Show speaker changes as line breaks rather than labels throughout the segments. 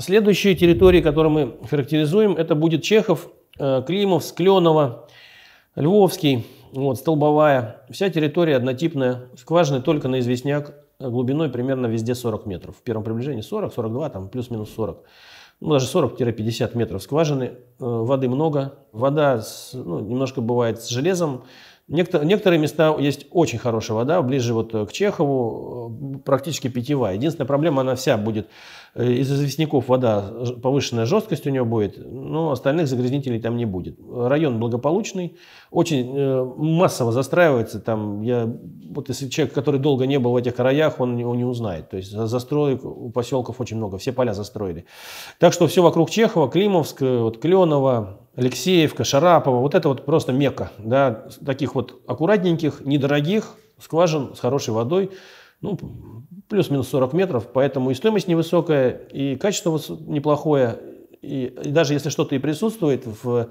Следующие территории, которые мы характеризуем, это будет Чехов, э, Климов, Скленово, Львовский, вот, Столбовая. Вся территория однотипная, скважины только на известняк, э, глубиной примерно везде 40 метров. В первом приближении 40, 42, там плюс-минус 40. Ну, даже 40-50 метров скважины. Э, воды много. Вода с, ну, немножко бывает с железом, Некоторые места есть очень хорошая вода, ближе вот э, к Чехову, э, практически питьевая. Единственная проблема, она вся будет, э, из известняков вода, повышенная жесткость у нее будет, но остальных загрязнителей там не будет. Район благополучный, очень массово застраивается там, я, вот если человек, который долго не был в этих краях, он его не узнает. То есть застроек у поселков очень много, все поля застроили. Так что все вокруг Чехова, Климовск, вот Кленово, Алексеевка, Шарапова, вот это вот просто мека, да, таких вот аккуратненьких, недорогих скважин с хорошей водой, ну, плюс-минус 40 метров, поэтому и стоимость невысокая, и качество неплохое, и, и даже если что-то и присутствует в,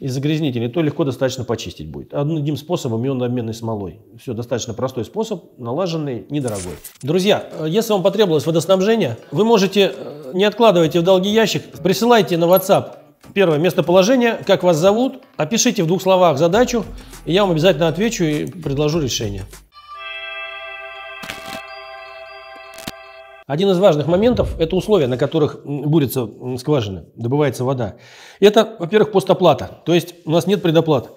из загрязнителей, то легко достаточно почистить будет. Одним способом обменной смолой. Все, достаточно простой способ, налаженный, недорогой. Друзья, если вам потребовалось водоснабжение, вы можете, э, не откладывайте в долгий ящик, присылайте на WhatsApp Первое местоположение, как вас зовут, опишите в двух словах задачу, и я вам обязательно отвечу и предложу решение. Один из важных моментов – это условия, на которых бурятся скважины, добывается вода. Это, во-первых, постоплата, то есть у нас нет предоплаты.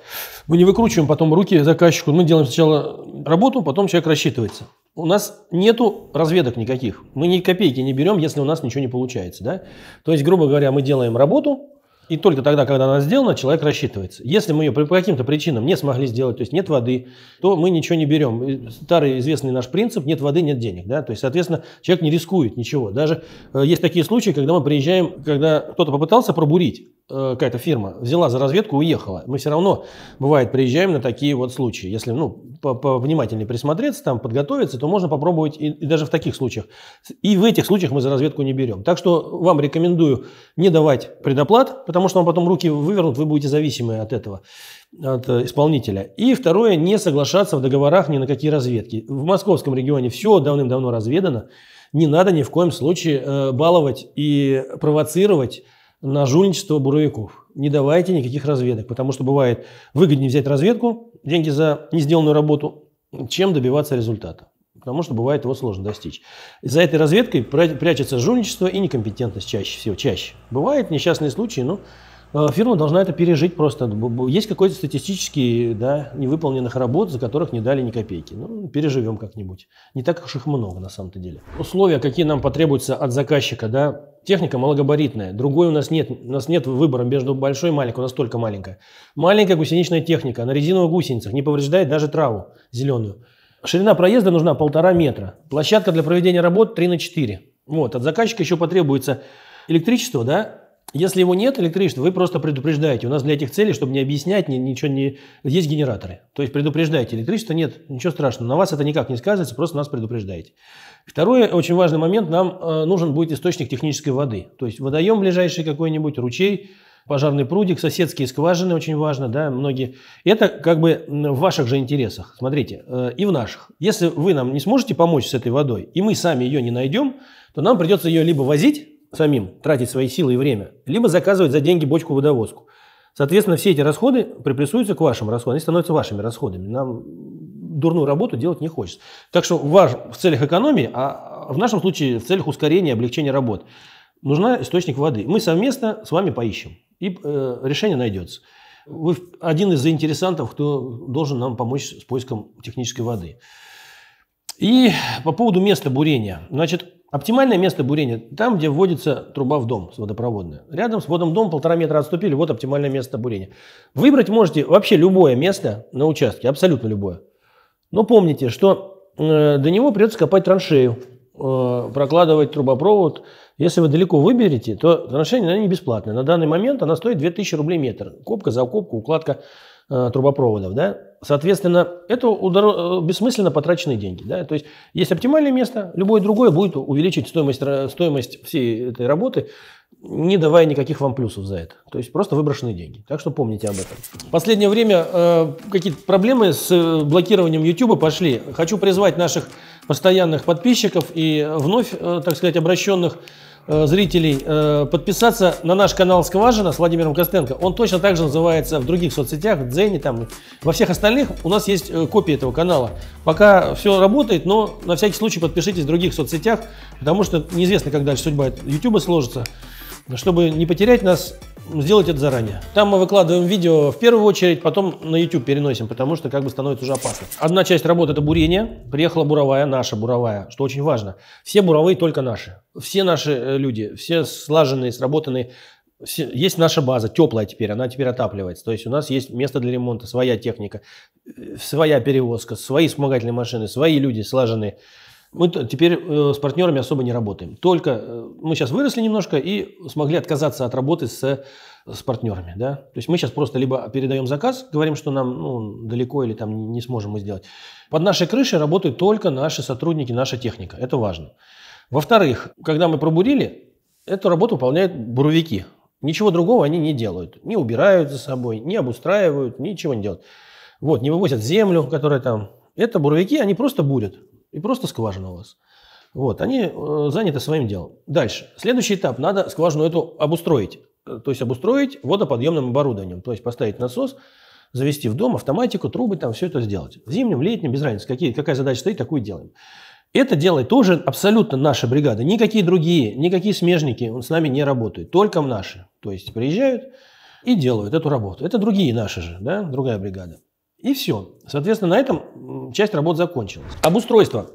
Мы не выкручиваем потом руки заказчику, мы делаем сначала работу, потом человек рассчитывается. У нас нету разведок никаких, мы ни копейки не берем, если у нас ничего не получается. Да? То есть, грубо говоря, мы делаем работу, и только тогда, когда она сделана, человек рассчитывается. Если мы ее по каким-то причинам не смогли сделать, то есть нет воды, то мы ничего не берем. Старый известный наш принцип – нет воды, нет денег. Да? То есть, соответственно, человек не рискует ничего. Даже э, есть такие случаи, когда мы приезжаем, когда кто-то попытался пробурить, Э, какая-то фирма взяла за разведку, уехала. Мы все равно, бывает, приезжаем на такие вот случаи. Если ну, повнимательнее присмотреться, там, подготовиться, то можно попробовать и, и даже в таких случаях. И в этих случаях мы за разведку не берем. Так что вам рекомендую не давать предоплат, потому что вам потом руки вывернут, вы будете зависимы от этого, от э, исполнителя. И второе, не соглашаться в договорах ни на какие разведки. В московском регионе все давным-давно разведано. Не надо ни в коем случае э, баловать и провоцировать на жульничество буровиков. Не давайте никаких разведок, потому что бывает выгоднее взять разведку, деньги за несделанную работу, чем добиваться результата. Потому что бывает его сложно достичь. За этой разведкой прячется жульничество и некомпетентность чаще всего, чаще. Бывают несчастные случаи, но э, фирма должна это пережить просто. Есть какой-то статистический, да, невыполненных работ, за которых не дали ни копейки. Ну, переживем как-нибудь. Не так уж их много на самом-то деле. Условия, какие нам потребуются от заказчика, да, Техника малогабаритная. Другой у нас нет. У нас нет выбора между большой и маленькой. У нас только маленькая. Маленькая гусеничная техника на резиновых гусеницах. Не повреждает даже траву зеленую. Ширина проезда нужна полтора метра. Площадка для проведения работ 3 на 4. Вот. От заказчика еще потребуется электричество, да, если его нет, электричества, вы просто предупреждаете. У нас для этих целей, чтобы не объяснять, ни, ничего не... Есть генераторы. То есть предупреждаете. Электричества нет, ничего страшного. На вас это никак не сказывается, просто нас предупреждаете. Второй очень важный момент. Нам э, нужен будет источник технической воды. То есть водоем ближайший какой-нибудь, ручей, пожарный прудик, соседские скважины очень важно, да, многие. Это как бы в ваших же интересах, смотрите, э, и в наших. Если вы нам не сможете помочь с этой водой, и мы сами ее не найдем, то нам придется ее либо возить, самим, тратить свои силы и время, либо заказывать за деньги бочку-водовозку. Соответственно, все эти расходы приплюсуются к вашим расходам, они становятся вашими расходами. Нам дурную работу делать не хочется. Так что ваш, в целях экономии, а в нашем случае в целях ускорения, облегчения работ, нужна источник воды. Мы совместно с вами поищем, и э, решение найдется. Вы один из заинтересантов, кто должен нам помочь с поиском технической воды. И по поводу места бурения. Значит, Оптимальное место бурения – там, где вводится труба в дом водопроводная. Рядом с водом дом полтора метра отступили, вот оптимальное место бурения. Выбрать можете вообще любое место на участке, абсолютно любое. Но помните, что э, до него придется копать траншею, э, прокладывать трубопровод. Если вы далеко выберете, то траншея, она не бесплатная. На данный момент она стоит 2000 рублей метр. Копка, за копку, укладка – Э, трубопроводов, да, соответственно, это удор... Э, бессмысленно потраченные деньги, да, то есть есть оптимальное место, любое другое будет увеличить стоимость, э, стоимость всей этой работы, не давая никаких вам плюсов за это. То есть просто выброшенные деньги. Так что помните об этом. В последнее время э, какие-то проблемы с блокированием YouTube пошли. Хочу призвать наших постоянных подписчиков и вновь, э, так сказать, обращенных Э, зрителей э, подписаться на наш канал «Скважина» с Владимиром Костенко. Он точно так же называется в других соцсетях, в Дзене, там, во всех остальных. У нас есть э, копии этого канала. Пока все работает, но на всякий случай подпишитесь в других соцсетях, потому что неизвестно, как дальше судьба YouTube сложится. Чтобы не потерять нас, сделать это заранее. Там мы выкладываем видео в первую очередь, потом на YouTube переносим, потому что как бы становится уже опасно. Одна часть работы – это бурение. Приехала буровая, наша буровая, что очень важно. Все буровые только наши. Все наши э, люди, все слаженные, сработанные. Все, есть наша база, теплая теперь, она теперь отапливается. То есть у нас есть место для ремонта, своя техника, э, своя перевозка, свои вспомогательные машины, свои люди слаженные мы теперь э, с партнерами особо не работаем. Только э, мы сейчас выросли немножко и смогли отказаться от работы с, с партнерами. Да? То есть мы сейчас просто либо передаем заказ, говорим, что нам ну, далеко или там не сможем мы сделать. Под нашей крышей работают только наши сотрудники, наша техника. Это важно. Во-вторых, когда мы пробурили, эту работу выполняют буровики. Ничего другого они не делают. Не убирают за собой, не обустраивают, ничего не делают. Вот, не вывозят землю, которая там. Это буровики, они просто бурят. И просто скважина у вас. Вот, они э, заняты своим делом. Дальше. Следующий этап. Надо скважину эту обустроить. Э, то есть обустроить водоподъемным оборудованием. То есть поставить насос, завести в дом автоматику, трубы, там все это сделать. Зимним, летним, без разницы, какие, какая задача стоит, такую делаем. Это делает тоже абсолютно наша бригада. Никакие другие, никакие смежники с нами не работают. Только наши. То есть приезжают и делают эту работу. Это другие наши же, да, другая бригада. И все. Соответственно, на этом часть работ закончилась. Обустройство.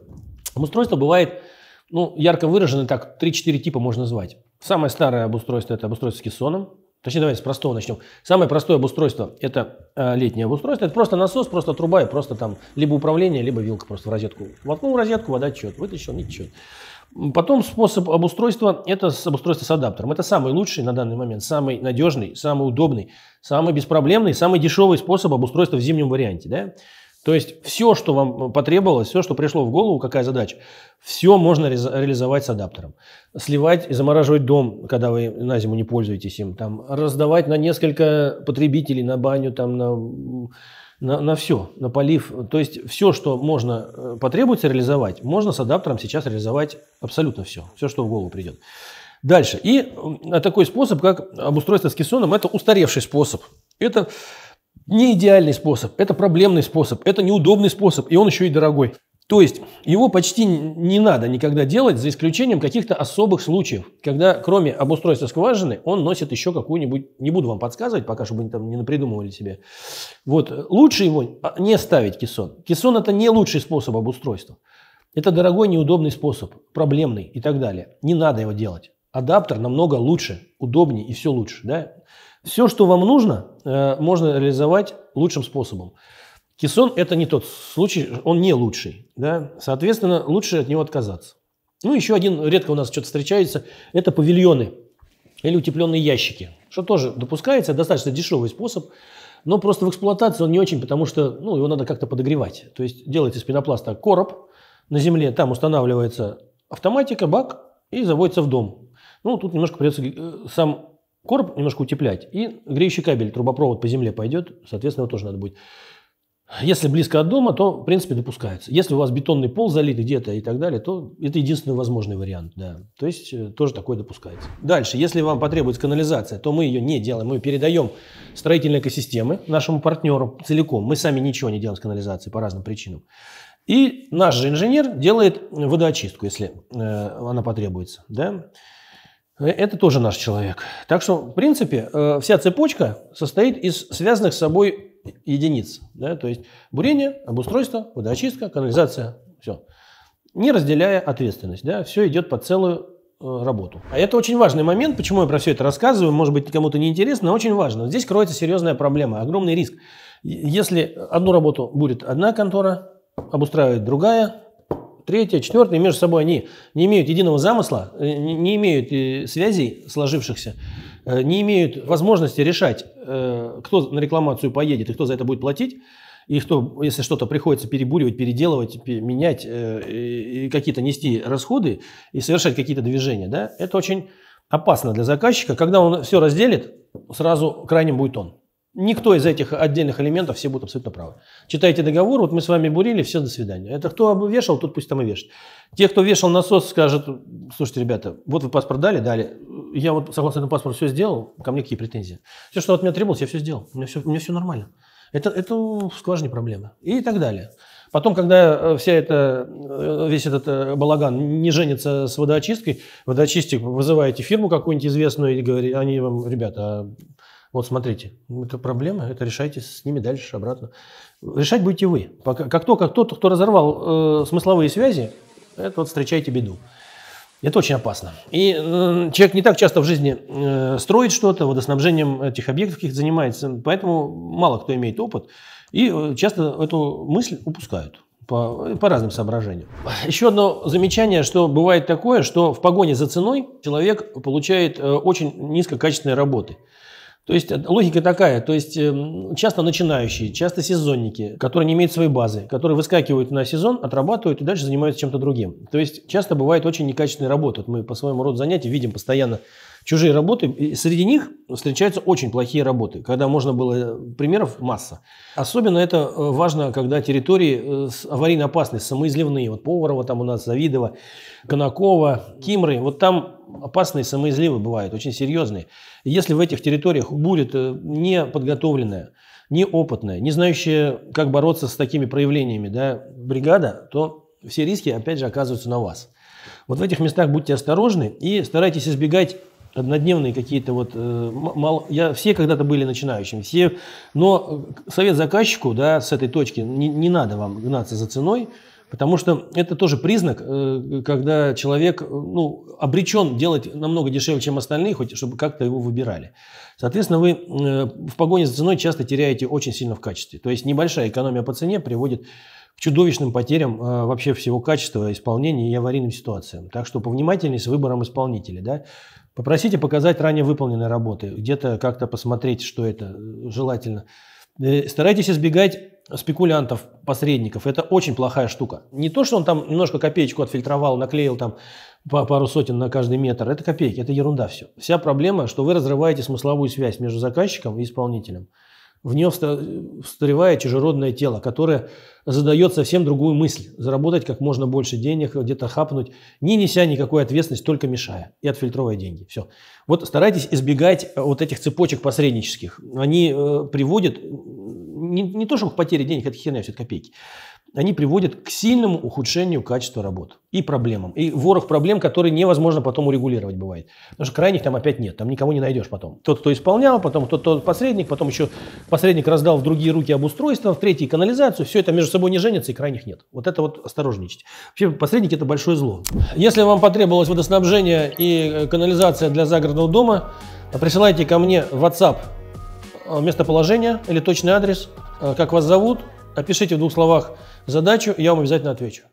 Обустройство бывает, ну, ярко выражено, так, 3-4 типа можно назвать. Самое старое обустройство – это обустройство с кессоном. Точнее, давайте с простого начнем. Самое простое обустройство – это э, летнее обустройство. Это просто насос, просто труба и просто там либо управление, либо вилка просто в розетку. Воткнул в розетку, вода течет, вытащил, не течет. Потом способ обустройства – это обустройство с адаптером. Это самый лучший на данный момент, самый надежный, самый удобный, самый беспроблемный, самый дешевый способ обустройства в зимнем варианте. Да? То есть все, что вам потребовалось, все, что пришло в голову, какая задача, все можно ре реализовать с адаптером. Сливать и замораживать дом, когда вы на зиму не пользуетесь им. Там, раздавать на несколько потребителей, на баню, там, на на, на все, на полив. То есть все, что можно э, потребуется реализовать, можно с адаптером сейчас реализовать абсолютно все. Все, что в голову придет. Дальше. И такой способ, как обустройство с кессоном, это устаревший способ. Это не идеальный способ, это проблемный способ, это неудобный способ, и он еще и дорогой. То есть его почти не надо никогда делать, за исключением каких-то особых случаев, когда кроме обустройства скважины он носит еще какую-нибудь, не буду вам подсказывать пока, чтобы они там не напридумывали себе. Вот, лучше его а, не ставить кессон. Кессон это не лучший способ обустройства. Это дорогой, неудобный способ, проблемный и так далее. Не надо его делать. Адаптер намного лучше, удобнее и все лучше. Да? Все, что вам нужно, э, можно реализовать лучшим способом. Хисон – это не тот случай, он не лучший. Да? Соответственно, лучше от него отказаться. Ну, еще один, редко у нас что-то встречается, это павильоны или утепленные ящики, что тоже допускается, достаточно дешевый способ, но просто в эксплуатации он не очень, потому что ну, его надо как-то подогревать. То есть делается из пенопласта короб на земле, там устанавливается автоматика, бак и заводится в дом. Ну, тут немножко придется э, сам короб немножко утеплять, и греющий кабель, трубопровод по земле пойдет, соответственно, его тоже надо будет если близко от дома, то, в принципе, допускается. Если у вас бетонный пол залит где-то и так далее, то это единственный возможный вариант. Да. То есть э, тоже такое допускается. Дальше, если вам потребуется канализация, то мы ее не делаем. Мы передаем строительные экосистемы нашему партнеру целиком. Мы сами ничего не делаем с канализацией по разным причинам. И наш же инженер делает водоочистку, если э, она потребуется. Да? Э, это тоже наш человек. Так что, в принципе, вся цепочка состоит из связанных с собой единиц. Да? То есть бурение, обустройство, водоочистка, канализация, все. Не разделяя ответственность. Да? Все идет по целую э, работу. А это очень важный момент, почему я про все это рассказываю, может быть, кому-то не интересно, но очень важно. Здесь кроется серьезная проблема, огромный риск. Если одну работу будет одна контора, обустраивает другая, третья, четвертая, между собой они не имеют единого замысла, э, не имеют э, связей сложившихся, Э, не имеют возможности решать, э, кто на рекламацию поедет и кто за это будет платить, и кто, если что-то приходится перебуривать, переделывать, менять, э, и какие-то нести расходы и совершать какие-то движения, да, это очень опасно для заказчика. Когда он все разделит, сразу крайним будет он. Никто из этих отдельных элементов, все будут абсолютно правы. Читайте договор, вот мы с вами бурили, все, до свидания. Это кто вешал, тут пусть там и вешает. Те, кто вешал насос, скажут, слушайте, ребята, вот вы паспорт дали, дали, я вот согласно этому паспорту все сделал, ко мне какие претензии? Все, что от меня требовалось, я все сделал. У меня все, у меня все нормально. Это, это в скважине проблема. И так далее. Потом, когда э, вся эта, э, весь этот э, балаган не женится с водоочисткой, водоочистик вызываете фирму какую-нибудь известную и говорите, они вам, ребята, вот смотрите, это проблема, это решайте с ними дальше, обратно. Решать будете вы. Пока, как только тот, кто разорвал э, смысловые связи, это вот встречайте беду. Это очень опасно. И э, человек не так часто в жизни э, строит что-то, водоснабжением этих объектов каких-то занимается, поэтому мало кто имеет опыт. И э, часто эту мысль упускают по, э, по разным соображениям. Еще одно замечание, что бывает такое, что в погоне за ценой человек получает э, очень низкокачественные работы. То есть э, логика такая, то есть эм, часто начинающие, часто сезонники, которые не имеют своей базы, которые выскакивают на сезон, отрабатывают и дальше занимаются чем-то другим. То есть часто бывает очень некачественная работа. Мы по своему роду занятий видим постоянно чужие работы. И среди них встречаются очень плохие работы, когда можно было... Э, примеров масса. Особенно это э, важно, когда территории э, аварийно опасные, самоизливные. Вот Поварова там у нас, Завидова, Конакова, Кимры. Вот там опасные самоизливы бывают, очень серьезные. Если в этих территориях будет неподготовленная, неопытная, не знающая, как бороться с такими проявлениями да, бригада, то все риски, опять же, оказываются на вас. Вот в этих местах будьте осторожны и старайтесь избегать однодневные какие-то вот э, мал, я все когда-то были начинающими все но э, совет заказчику да с этой точки не, не надо вам гнаться за ценой потому что это тоже признак э, когда человек э, ну обречен делать намного дешевле чем остальные хоть чтобы как-то его выбирали соответственно вы э, в погоне за ценой часто теряете очень сильно в качестве то есть небольшая экономия по цене приводит к чудовищным потерям э, вообще всего качества исполнения и аварийным ситуациям. Так что повнимательнее с выбором исполнителя. Да? Попросите показать ранее выполненные работы, где-то как-то посмотреть, что это э, желательно. Э, старайтесь избегать спекулянтов, посредников. Это очень плохая штука. Не то, что он там немножко копеечку отфильтровал, наклеил там пару сотен на каждый метр. Это копейки, это ерунда все. Вся проблема, что вы разрываете смысловую связь между заказчиком и исполнителем. В нем встревает чужеродное тело, которое задает совсем другую мысль – заработать как можно больше денег, где-то хапнуть, не неся никакой ответственности, только мешая и отфильтровывая деньги. Все. Вот старайтесь избегать э, вот этих цепочек посреднических. Они э, приводят не, не то, чтобы к потере денег, это херня, все это копейки они приводят к сильному ухудшению качества работ и проблемам. И ворох проблем, которые невозможно потом урегулировать бывает. Потому что крайних там опять нет, там никого не найдешь потом. Тот, кто исполнял, потом тот, кто посредник, потом еще посредник раздал в другие руки обустройство, в третьи канализацию, все это между собой не женится и крайних нет. Вот это вот осторожничать. Вообще посредники это большое зло. Если вам потребовалось водоснабжение и э, канализация для загородного дома, присылайте ко мне в WhatsApp э, местоположение или точный адрес, э, как вас зовут, Опишите в двух словах задачу, я вам обязательно отвечу.